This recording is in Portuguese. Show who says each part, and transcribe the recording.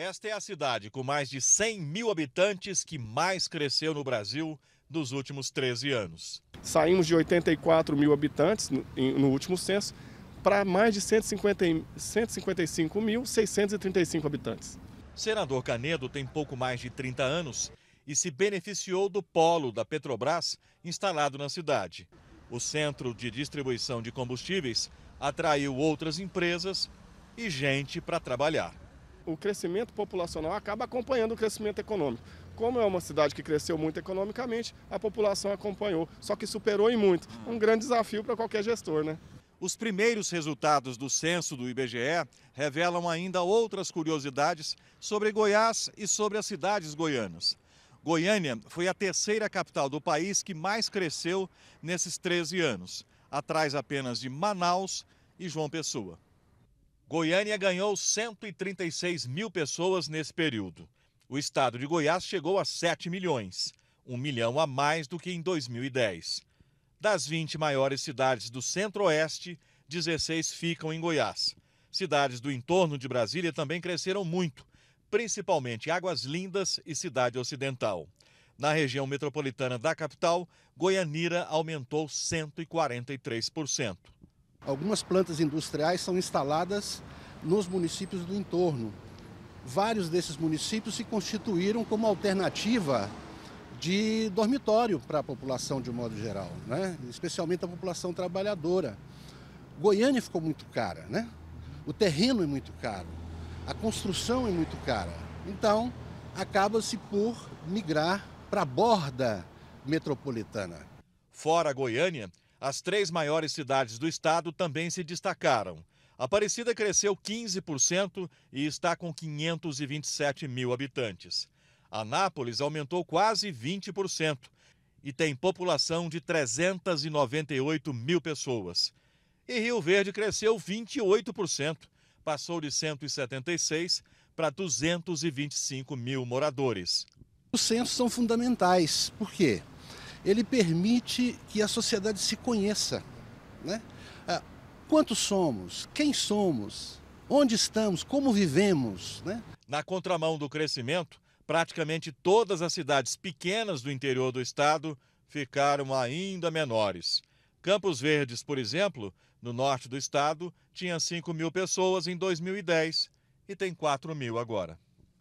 Speaker 1: Esta é a cidade com mais de 100 mil habitantes que mais cresceu no Brasil nos últimos 13 anos.
Speaker 2: Saímos de 84 mil habitantes no, último censo para mais de 155.635 habitantes.
Speaker 1: Senador Canedo tem pouco mais de 30 anos e se beneficiou do polo da Petrobras instalado na cidade. O centro de distribuição de combustíveis atraiu outras empresas e gente para trabalhar
Speaker 2: o crescimento populacional acaba acompanhando o crescimento econômico. Como é uma cidade que cresceu muito economicamente, a população acompanhou, só que superou em muito. Um grande desafio para qualquer gestor, né?
Speaker 1: Os primeiros resultados do censo do IBGE revelam ainda outras curiosidades sobre Goiás e sobre as cidades goianas. Goiânia foi a terceira capital do país que mais cresceu nesses 13 anos, atrás apenas de Manaus e João Pessoa. Goiânia ganhou 136 mil pessoas nesse período. O estado de Goiás chegou a 7 milhões, um milhão a mais do que em 2010. Das 20 maiores cidades do Centro-Oeste, 16 ficam em Goiás. Cidades do entorno de Brasília também cresceram muito, principalmente Águas Lindas e Cidade Ocidental. Na região metropolitana da capital, Goianira aumentou 143%.
Speaker 3: Algumas plantas industriais são instaladas nos municípios do entorno. Vários desses municípios se constituíram como alternativa de dormitório para a população de um modo geral, né? especialmente a população trabalhadora. Goiânia ficou muito cara, né? o terreno é muito caro, a construção é muito cara. Então, acaba-se por migrar para a borda metropolitana.
Speaker 1: Fora Goiânia, as três maiores cidades do estado também se destacaram. Aparecida cresceu 15% e está com 527 mil habitantes. Anápolis aumentou quase 20% e tem população de 398 mil pessoas. E Rio Verde cresceu 28%, passou de 176 para 225 mil moradores.
Speaker 3: Os censos são fundamentais. Por quê? ele permite que a sociedade se conheça. Né? Ah, quantos somos? Quem somos? Onde estamos? Como vivemos? Né? Na
Speaker 1: contramão do crescimento, praticamente todas as cidades pequenas do interior do estado ficaram ainda menores. Campos Verdes, por exemplo, no norte do estado, tinha 5 mil pessoas em 2010 e tem 4 mil agora.